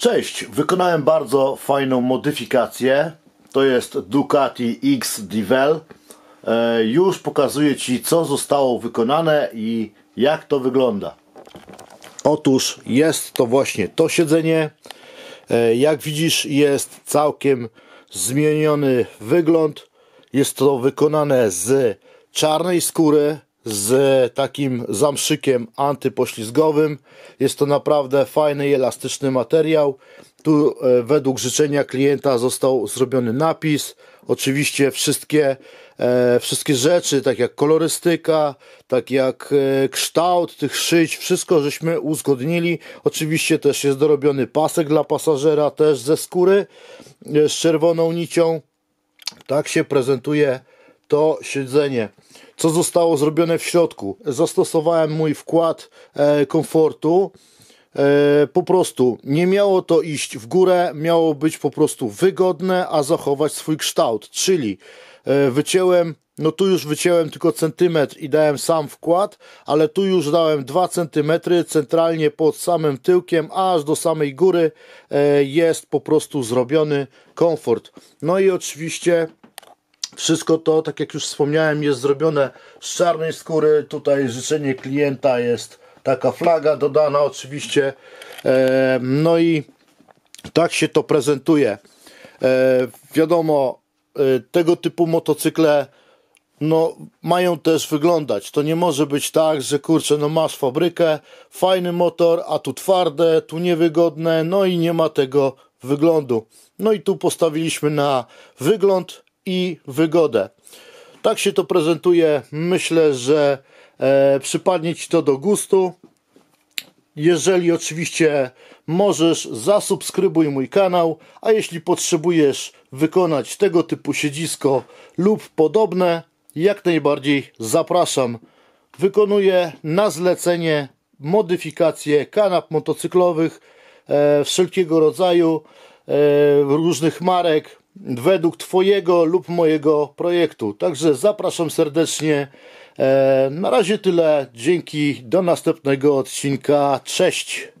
Cześć, wykonałem bardzo fajną modyfikację. To jest Ducati X Divel. E, już pokazuję Ci, co zostało wykonane i jak to wygląda. Otóż jest to właśnie to siedzenie. E, jak widzisz, jest całkiem zmieniony wygląd. Jest to wykonane z czarnej skóry z takim zamszykiem antypoślizgowym. Jest to naprawdę fajny i elastyczny materiał. Tu e, według życzenia klienta został zrobiony napis. Oczywiście wszystkie, e, wszystkie rzeczy, tak jak kolorystyka, tak jak e, kształt tych szyć, wszystko żeśmy uzgodnili. Oczywiście też jest dorobiony pasek dla pasażera, też ze skóry, z czerwoną nicią. Tak się prezentuje to siedzenie co zostało zrobione w środku. Zastosowałem mój wkład e, komfortu. E, po prostu nie miało to iść w górę, miało być po prostu wygodne, a zachować swój kształt. Czyli e, wycięłem, no tu już wycięłem tylko centymetr i dałem sam wkład, ale tu już dałem 2 centymetry centralnie pod samym tyłkiem, aż do samej góry e, jest po prostu zrobiony komfort. No i oczywiście wszystko to, tak jak już wspomniałem, jest zrobione z czarnej skóry. Tutaj życzenie klienta jest taka flaga dodana oczywiście. E, no i tak się to prezentuje. E, wiadomo, e, tego typu motocykle no, mają też wyglądać. To nie może być tak, że kurczę, no masz fabrykę, fajny motor, a tu twarde, tu niewygodne, no i nie ma tego wyglądu. No i tu postawiliśmy na wygląd, i wygodę. Tak się to prezentuje. Myślę, że e, przypadnie Ci to do gustu. Jeżeli oczywiście możesz, zasubskrybuj mój kanał, a jeśli potrzebujesz wykonać tego typu siedzisko lub podobne, jak najbardziej zapraszam. Wykonuję na zlecenie modyfikacje kanap motocyklowych e, wszelkiego rodzaju, e, różnych marek, według Twojego lub mojego projektu. Także zapraszam serdecznie. E, na razie tyle. Dzięki. Do następnego odcinka. Cześć.